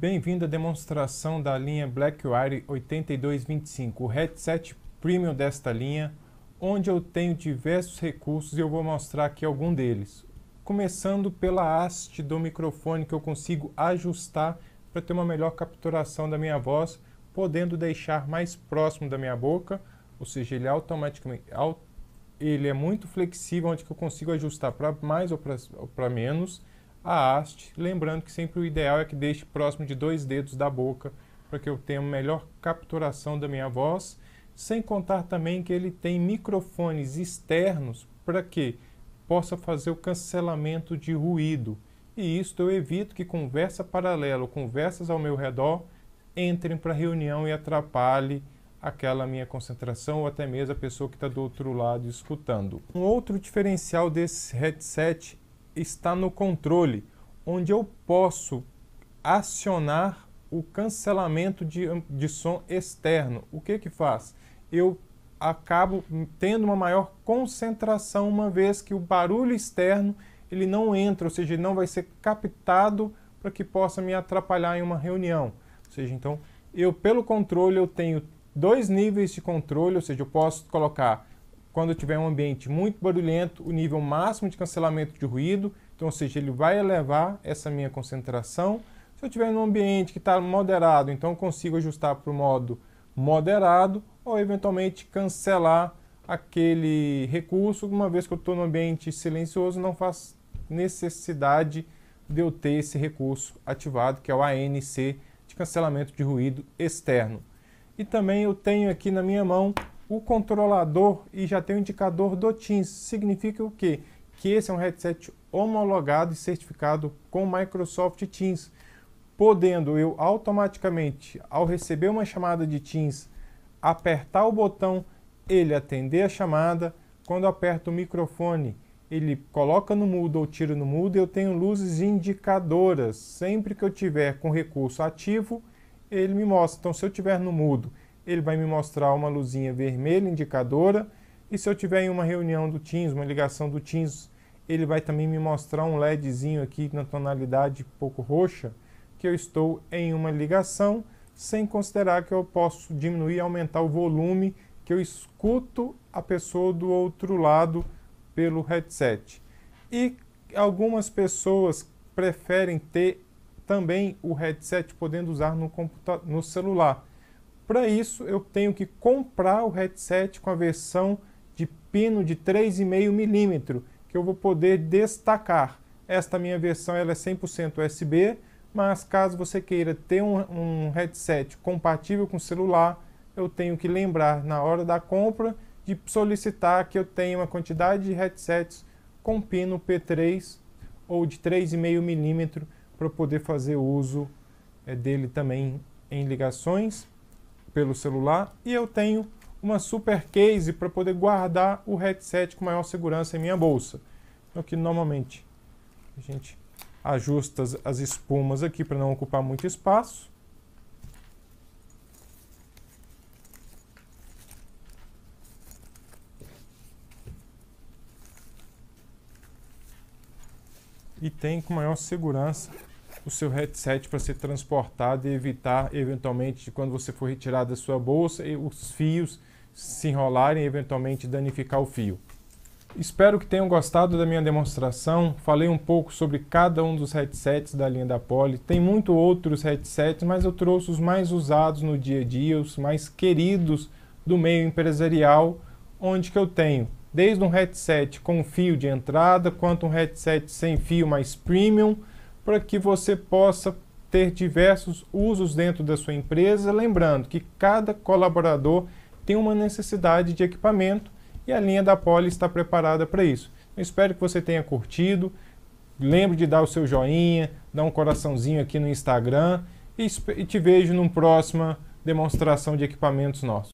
Bem-vindo à demonstração da linha Blackwire 8225, o headset premium desta linha, onde eu tenho diversos recursos e eu vou mostrar aqui algum deles. Começando pela haste do microfone que eu consigo ajustar para ter uma melhor capturação da minha voz, podendo deixar mais próximo da minha boca, ou seja, ele é automaticamente ele é muito flexível, onde eu consigo ajustar para mais ou para menos, a haste. Lembrando que sempre o ideal é que deixe próximo de dois dedos da boca para que eu tenha melhor capturação da minha voz, sem contar também que ele tem microfones externos para que possa fazer o cancelamento de ruído. E isto eu evito que conversa paralela ou conversas ao meu redor entrem para a reunião e atrapalhe aquela minha concentração ou até mesmo a pessoa que está do outro lado escutando. Um outro diferencial desse headset está no controle, onde eu posso acionar o cancelamento de, de som externo. O que que faz? Eu acabo tendo uma maior concentração, uma vez que o barulho externo ele não entra, ou seja, ele não vai ser captado para que possa me atrapalhar em uma reunião. Ou seja, então, eu pelo controle eu tenho dois níveis de controle, ou seja, eu posso colocar quando tiver um ambiente muito barulhento, o nível máximo de cancelamento de ruído, então, ou seja, ele vai elevar essa minha concentração. Se eu tiver um ambiente que está moderado, então consigo ajustar para o modo moderado ou eventualmente cancelar aquele recurso, uma vez que eu estou no ambiente silencioso, não faz necessidade de eu ter esse recurso ativado, que é o ANC de cancelamento de ruído externo. E também eu tenho aqui na minha mão o controlador e já tem o indicador do TINS. Significa o quê? Que esse é um headset homologado e certificado com Microsoft Teams, podendo eu automaticamente, ao receber uma chamada de Teams, apertar o botão, ele atender a chamada, quando aperto o microfone, ele coloca no mudo ou tira no mudo, eu tenho luzes indicadoras. Sempre que eu tiver com recurso ativo, ele me mostra. Então, se eu tiver no mudo ele vai me mostrar uma luzinha vermelha indicadora. E se eu tiver em uma reunião do Teams, uma ligação do Teams, ele vai também me mostrar um LEDzinho aqui na tonalidade pouco roxa, que eu estou em uma ligação, sem considerar que eu posso diminuir e aumentar o volume que eu escuto a pessoa do outro lado pelo headset. E algumas pessoas preferem ter também o headset podendo usar no, no celular. Para isso, eu tenho que comprar o headset com a versão de pino de 3,5 milímetro, que eu vou poder destacar. Esta minha versão ela é 100% USB, mas caso você queira ter um, um headset compatível com celular, eu tenho que lembrar na hora da compra de solicitar que eu tenha uma quantidade de headsets com pino P3 ou de 3,5 milímetro para poder fazer uso é, dele também em ligações pelo celular e eu tenho uma super case para poder guardar o headset com maior segurança em minha bolsa. Então aqui normalmente a gente ajusta as, as espumas aqui para não ocupar muito espaço. E tem com maior segurança o seu headset para ser transportado e evitar, eventualmente, quando você for retirado da sua bolsa, os fios se enrolarem e, eventualmente, danificar o fio. Espero que tenham gostado da minha demonstração. Falei um pouco sobre cada um dos headsets da linha da Poly. Tem muito outros headsets, mas eu trouxe os mais usados no dia a dia, os mais queridos do meio empresarial, onde que eu tenho desde um headset com fio de entrada, quanto um headset sem fio mais premium, para que você possa ter diversos usos dentro da sua empresa, lembrando que cada colaborador tem uma necessidade de equipamento e a linha da Poli está preparada para isso. Eu espero que você tenha curtido. Lembre de dar o seu joinha, dar um coraçãozinho aqui no Instagram e te vejo numa próxima demonstração de equipamentos nossos.